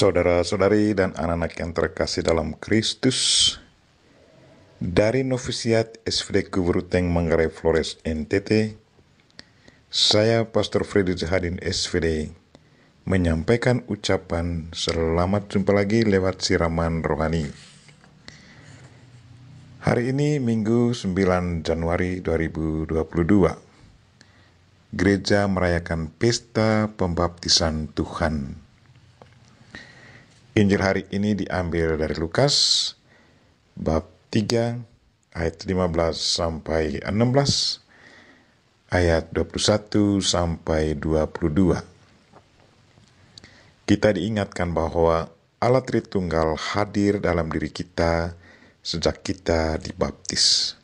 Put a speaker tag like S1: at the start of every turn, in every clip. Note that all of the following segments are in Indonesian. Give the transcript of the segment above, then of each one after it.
S1: Saudara-saudari dan anak-anak yang terkasih dalam Kristus, dari Novisiat SVD Kuburuteng Manggarai Flores NTT, saya Pastor Freddy Zahadin SVD menyampaikan ucapan selamat jumpa lagi lewat siraman rohani. Hari ini Minggu 9 Januari 2022. Gereja merayakan pesta pembaptisan Tuhan Injil hari ini diambil dari Lukas bab 3 ayat 15 sampai 16 ayat 21 sampai 22. Kita diingatkan bahwa Allah Tritunggal hadir dalam diri kita sejak kita dibaptis.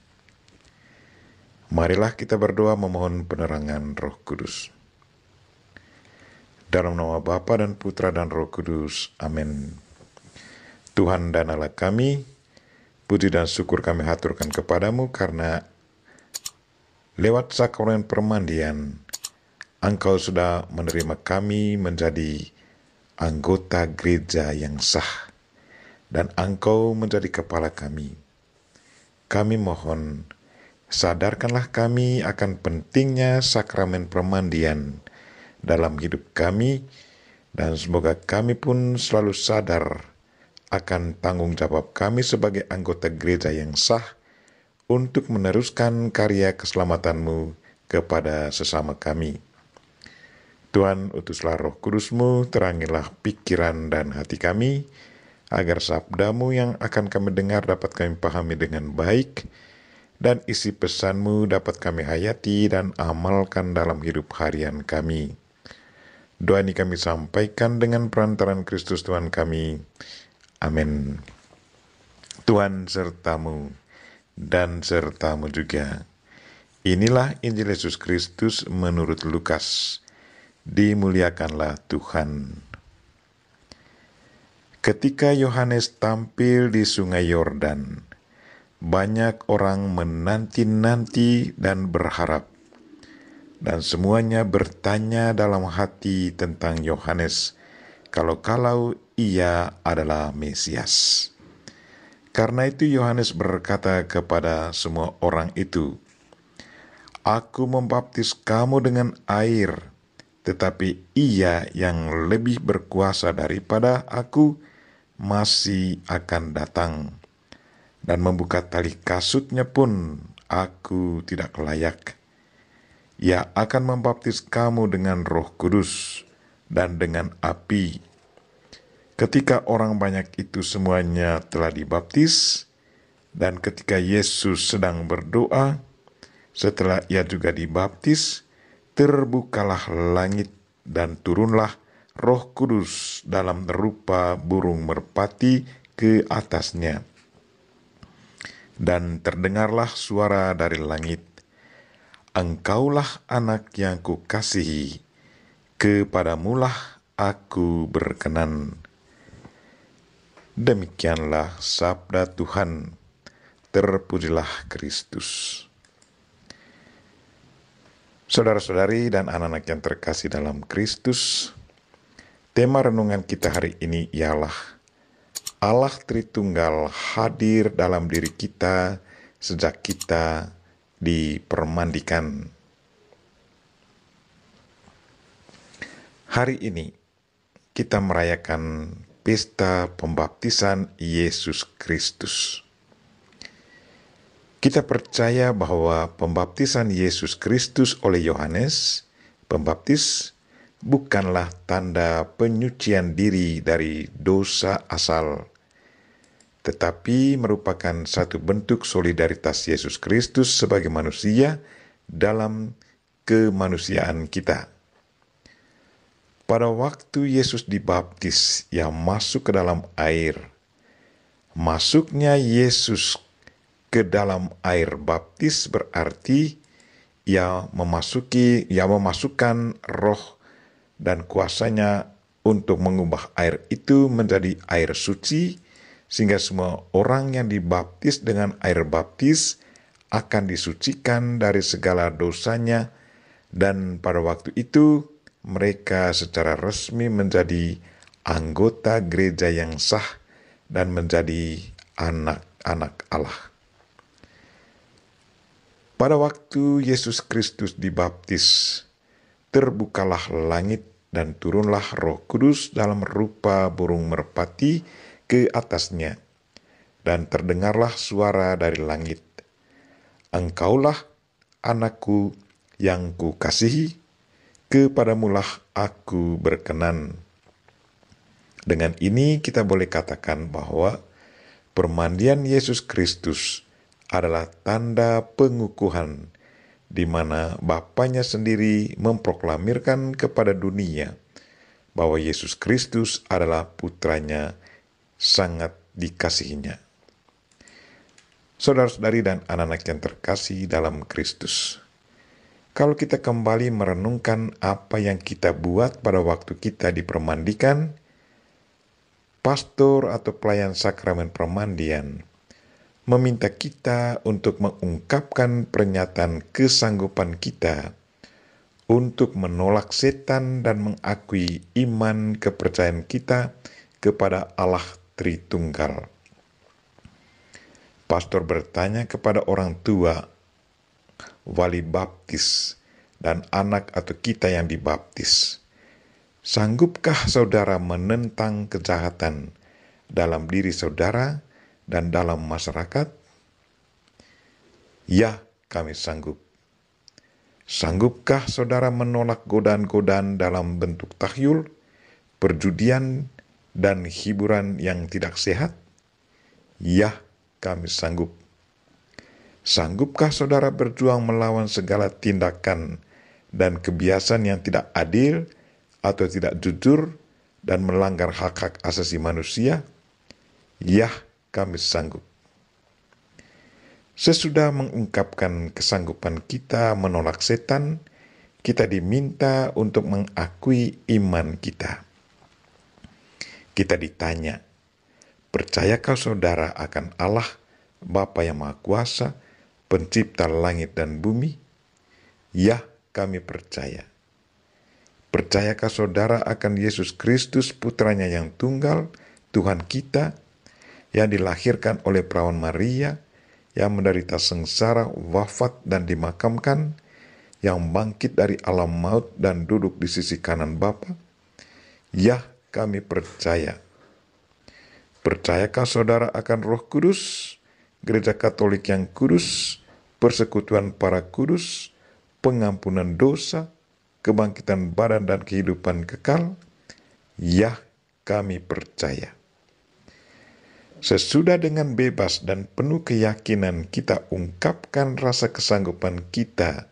S1: Marilah kita berdoa memohon penerangan Roh Kudus. Dalam nama Bapa dan Putra dan Roh Kudus. Amin. Tuhan dan Allah kami, puji dan syukur kami haturkan kepadamu karena lewat sakramen permandian, Engkau sudah menerima kami menjadi anggota gereja yang sah, dan Engkau menjadi kepala kami. Kami mohon, sadarkanlah kami akan pentingnya sakramen permandian dalam hidup kami, dan semoga kami pun selalu sadar akan tanggung jawab kami sebagai anggota gereja yang sah untuk meneruskan karya keselamatanmu kepada sesama kami. Tuhan, utuslah roh kudusmu, terangilah pikiran dan hati kami, agar sabdamu yang akan kami dengar dapat kami pahami dengan baik, dan isi pesanmu dapat kami hayati dan amalkan dalam hidup harian kami. Doa ini kami sampaikan dengan perantaran Kristus Tuhan kami. Amin. Tuhan sertamu dan sertamu juga. Inilah Injil Yesus Kristus menurut Lukas. Dimuliakanlah Tuhan. Ketika Yohanes tampil di Sungai Yordan, banyak orang menanti-nanti dan berharap dan semuanya bertanya dalam hati tentang Yohanes, kalau-kalau ia adalah Mesias. Karena itu Yohanes berkata kepada semua orang itu, Aku membaptis kamu dengan air, tetapi ia yang lebih berkuasa daripada aku masih akan datang. Dan membuka tali kasutnya pun aku tidak layak. Ia akan membaptis kamu dengan roh kudus dan dengan api. Ketika orang banyak itu semuanya telah dibaptis, dan ketika Yesus sedang berdoa, setelah ia juga dibaptis, terbukalah langit dan turunlah roh kudus dalam rupa burung merpati ke atasnya. Dan terdengarlah suara dari langit Engkaulah anak yang kukasihi, kepadamulah aku berkenan. Demikianlah sabda Tuhan. Terpujilah Kristus. Saudara-saudari dan anak-anak yang terkasih dalam Kristus, tema renungan kita hari ini ialah Allah Tritunggal hadir dalam diri kita sejak kita dipermandikan. Hari ini kita merayakan pesta pembaptisan Yesus Kristus. Kita percaya bahwa pembaptisan Yesus Kristus oleh Yohanes, pembaptis, bukanlah tanda penyucian diri dari dosa asal, tetapi merupakan satu bentuk solidaritas Yesus Kristus sebagai manusia dalam kemanusiaan kita. Pada waktu Yesus dibaptis ia masuk ke dalam air, masuknya Yesus ke dalam air baptis berarti ia memasuki, ia memasukkan roh dan kuasanya untuk mengubah air itu menjadi air suci sehingga semua orang yang dibaptis dengan air baptis akan disucikan dari segala dosanya, dan pada waktu itu mereka secara resmi menjadi anggota gereja yang sah dan menjadi anak-anak Allah. Pada waktu Yesus Kristus dibaptis, terbukalah langit dan turunlah Roh Kudus dalam rupa burung merpati ke atasnya, dan terdengarlah suara dari langit. Engkaulah anakku yang kukasihi, kepadamulah aku berkenan. Dengan ini kita boleh katakan bahwa permandian Yesus Kristus adalah tanda pengukuhan di mana Bapaknya sendiri memproklamirkan kepada dunia bahwa Yesus Kristus adalah putranya sangat dikasihinya. Saudara-saudari dan anak-anak yang terkasih dalam Kristus, kalau kita kembali merenungkan apa yang kita buat pada waktu kita dipermandikan, pastor atau pelayan sakramen permandian meminta kita untuk mengungkapkan pernyataan kesanggupan kita untuk menolak setan dan mengakui iman kepercayaan kita kepada Allah Tritunggal. Pastor bertanya kepada orang tua, wali baptis, dan anak atau kita yang dibaptis. Sanggupkah saudara menentang kejahatan dalam diri saudara dan dalam masyarakat? Ya, kami sanggup. Sanggupkah saudara menolak godaan-godaan dalam bentuk tahyul, perjudian, dan hiburan yang tidak sehat? Yah, kami sanggup. Sanggupkah saudara berjuang melawan segala tindakan dan kebiasaan yang tidak adil atau tidak jujur dan melanggar hak-hak asasi manusia? Yah, kami sanggup. Sesudah mengungkapkan kesanggupan kita menolak setan, kita diminta untuk mengakui iman kita kita ditanya, percayakah saudara akan Allah, Bapa yang Maha Kuasa, pencipta langit dan bumi? Ya, kami percaya. Percayakah saudara akan Yesus Kristus putranya yang tunggal, Tuhan kita, yang dilahirkan oleh perawan Maria, yang menderita sengsara, wafat, dan dimakamkan, yang bangkit dari alam maut dan duduk di sisi kanan Bapa? Ya, kami percaya. Percayakah saudara akan roh kudus, gereja katolik yang kudus, persekutuan para kudus, pengampunan dosa, kebangkitan badan dan kehidupan kekal? Ya, kami percaya. Sesudah dengan bebas dan penuh keyakinan kita ungkapkan rasa kesanggupan kita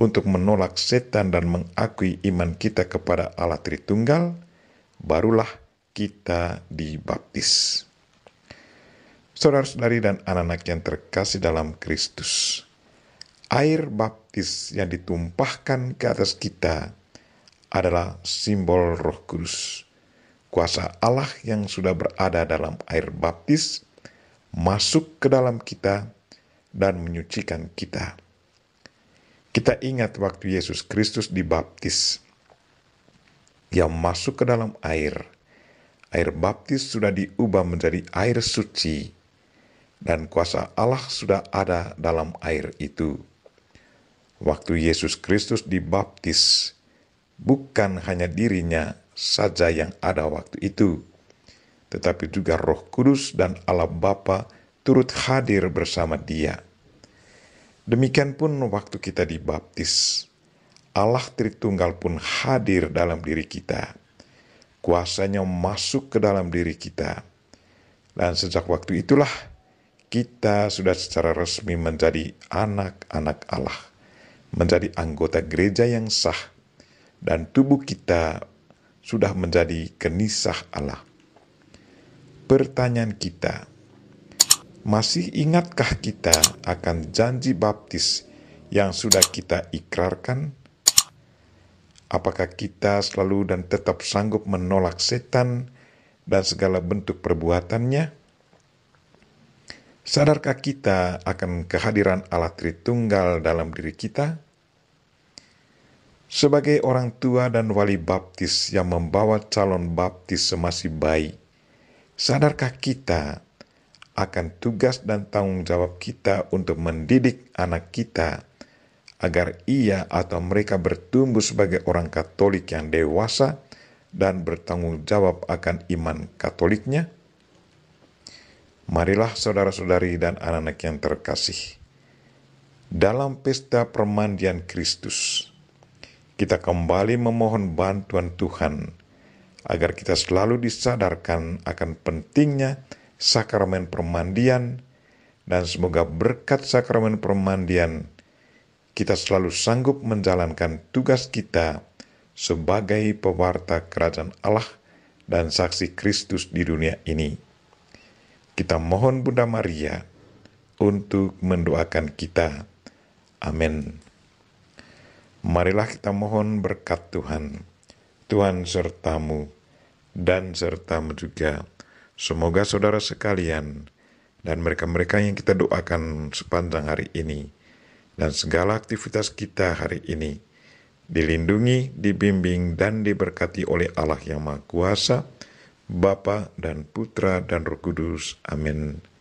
S1: untuk menolak setan dan mengakui iman kita kepada Allah Tritunggal, barulah kita dibaptis. Saudara-saudari dan anak-anak yang terkasih dalam Kristus, air baptis yang ditumpahkan ke atas kita adalah simbol Roh Kudus. Kuasa Allah yang sudah berada dalam air baptis masuk ke dalam kita dan menyucikan kita. Kita ingat waktu Yesus Kristus dibaptis yang masuk ke dalam air. Air baptis sudah diubah menjadi air suci, dan kuasa Allah sudah ada dalam air itu. Waktu Yesus Kristus dibaptis, bukan hanya dirinya saja yang ada waktu itu, tetapi juga Roh Kudus dan Allah Bapa turut hadir bersama Dia. Demikian pun waktu kita dibaptis, Allah Tritunggal pun hadir dalam diri kita. Kuasanya masuk ke dalam diri kita. Dan sejak waktu itulah kita sudah secara resmi menjadi anak-anak Allah, menjadi anggota gereja yang sah, dan tubuh kita sudah menjadi kenisah Allah. Pertanyaan kita, masih ingatkah kita akan janji baptis yang sudah kita ikrarkan? Apakah kita selalu dan tetap sanggup menolak setan dan segala bentuk perbuatannya? Sadarkah kita akan kehadiran Allah Tritunggal dalam diri kita? Sebagai orang tua dan wali baptis yang membawa calon baptis semasi bayi, sadarkah kita akan tugas dan tanggung jawab kita untuk mendidik anak kita agar ia atau mereka bertumbuh sebagai orang Katolik yang dewasa dan bertanggung jawab akan iman Katoliknya? Marilah saudara-saudari dan anak-anak yang terkasih. Dalam pesta permandian Kristus, kita kembali memohon bantuan Tuhan agar kita selalu disadarkan akan pentingnya sakramen permandian dan semoga berkat sakramen permandian kita selalu sanggup menjalankan tugas kita sebagai pewarta kerajaan Allah dan saksi Kristus di dunia ini. Kita mohon Bunda Maria untuk mendoakan kita. Amin. Marilah kita mohon berkat Tuhan. Tuhan sertamu dan sertamu juga. Semoga saudara sekalian dan mereka-mereka yang kita doakan sepanjang hari ini dan segala aktivitas kita hari ini. Dilindungi, dibimbing, dan diberkati oleh Allah yang Maha Kuasa, Bapa dan Putra dan Roh Kudus. Amin.